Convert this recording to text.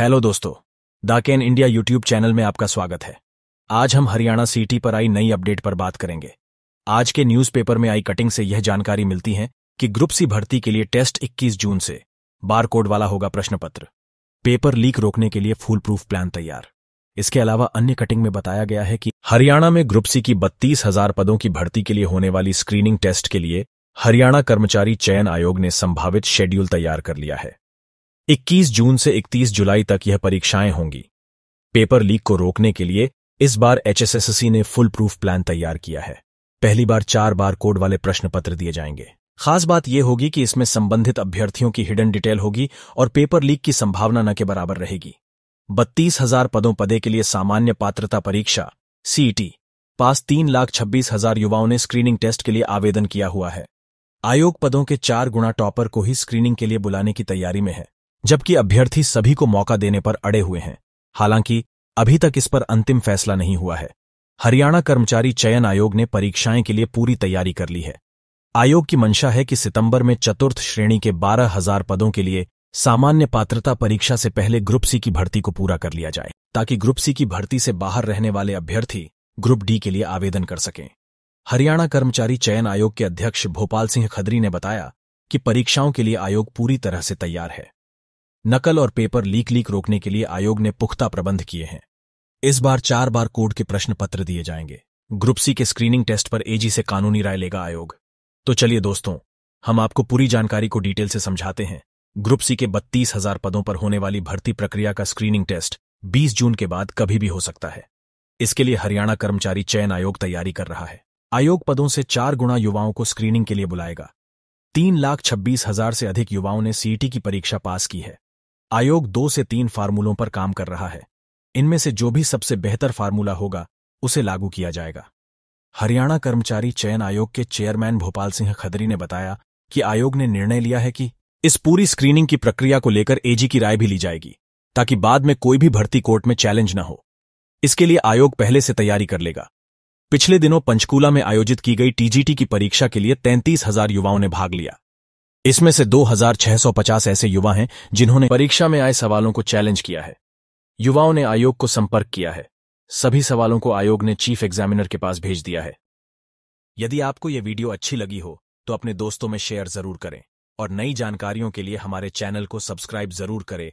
hello दोस्तों दाकेन India YouTube channel में आपका स्वागत है आज हम हरियाणा सिटी पर आई नई अपडेट पर बात करेंगे आज के न्यूज़पेपर में आई कटिंग से यह जानकारी मिलती है कि ग्रुप सी भर्ती के लिए टेस्ट 21 जून से बार कोड वाला होगा प्रश्न पत्र पेपर लीक रोकने के लिए फूल प्रूफ प्लान तैयार इसके अलावा अन्य कटिंग में बताया गया है कि हरियाणा में ग्रुप सी की बत्तीस हजार पदों की भर्ती के लिए होने वाली स्क्रीनिंग टेस्ट के लिए हरियाणा कर्मचारी चयन आयोग ने संभावित शेड्यूल तैयार कर लिया है 21 जून से 31 जुलाई तक यह परीक्षाएं होंगी पेपर लीक को रोकने के लिए इस बार एचएसएससी ने फुल प्रूफ प्लान तैयार किया है पहली बार चार बार कोड वाले प्रश्न पत्र दिए जाएंगे खास बात यह होगी कि इसमें संबंधित अभ्यर्थियों की हिडन डिटेल होगी और पेपर लीक की संभावना न के बराबर रहेगी बत्तीस हजार पदों पदे के लिए सामान्य पात्रता परीक्षा सीईटी पास तीन लाख छब्बीस हजार युवाओं ने स्क्रीनिंग टेस्ट के लिए आवेदन किया हुआ है आयोग पदों के चार गुणा टॉपर को ही स्क्रीनिंग के लिए बुलाने की तैयारी में है जबकि अभ्यर्थी सभी को मौका देने पर अड़े हुए हैं हालांकि अभी तक इस पर अंतिम फैसला नहीं हुआ है हरियाणा कर्मचारी चयन आयोग ने परीक्षाएं के लिए पूरी तैयारी कर ली है आयोग की मंशा है कि सितंबर में चतुर्थ श्रेणी के बारह हजार पदों के लिए सामान्य पात्रता परीक्षा से पहले ग्रुप सी की भर्ती को पूरा कर लिया जाए ताकि ग्रुप सी की भर्ती से बाहर रहने वाले अभ्यर्थी ग्रुप डी के लिए आवेदन कर सकें हरियाणा कर्मचारी चयन आयोग के अध्यक्ष भोपाल सिंह खदरी ने बताया कि परीक्षाओं के लिए आयोग पूरी तरह से तैयार है नकल और पेपर लीक लीक रोकने के लिए आयोग ने पुख्ता प्रबंध किए हैं इस बार चार बार कोड के प्रश्न पत्र दिए जाएंगे ग्रुप सी के स्क्रीनिंग टेस्ट पर एजी से कानूनी राय लेगा आयोग तो चलिए दोस्तों हम आपको पूरी जानकारी को डिटेल से समझाते हैं ग्रुप सी के बत्तीस हजार पदों पर होने वाली भर्ती प्रक्रिया का स्क्रीनिंग टेस्ट 20 जून के बाद कभी भी हो सकता है इसके लिए हरियाणा कर्मचारी चयन आयोग तैयारी कर रहा है आयोग पदों से चार गुणा युवाओं को स्क्रीनिंग के लिए बुलाएगा तीन लाख छब्बीस हजार से अधिक युवाओं ने सीईटी की परीक्षा पास की है आयोग दो से तीन फार्मूलों पर काम कर रहा है इनमें से जो भी सबसे बेहतर फार्मूला होगा उसे लागू किया जाएगा हरियाणा कर्मचारी चयन आयोग के चेयरमैन भोपाल सिंह खदरी ने बताया कि आयोग ने निर्णय लिया है कि इस पूरी स्क्रीनिंग की प्रक्रिया को लेकर एजी की राय भी ली जाएगी ताकि बाद में कोई भी भर्ती कोर्ट में चैलेंज न हो इसके लिए आयोग पहले से तैयारी कर लेगा पिछले दिनों पंचकूला में आयोजित की गई टीजीटी की परीक्षा के लिए तैंतीस हजार युवाओं ने भाग लिया इसमें से 2650 ऐसे युवा हैं जिन्होंने परीक्षा में आए सवालों को चैलेंज किया है युवाओं ने आयोग को संपर्क किया है सभी सवालों को आयोग ने चीफ एग्जामिनर के पास भेज दिया है यदि आपको यह वीडियो अच्छी लगी हो तो अपने दोस्तों में शेयर जरूर करें और नई जानकारियों के लिए हमारे चैनल को सब्सक्राइब जरूर करें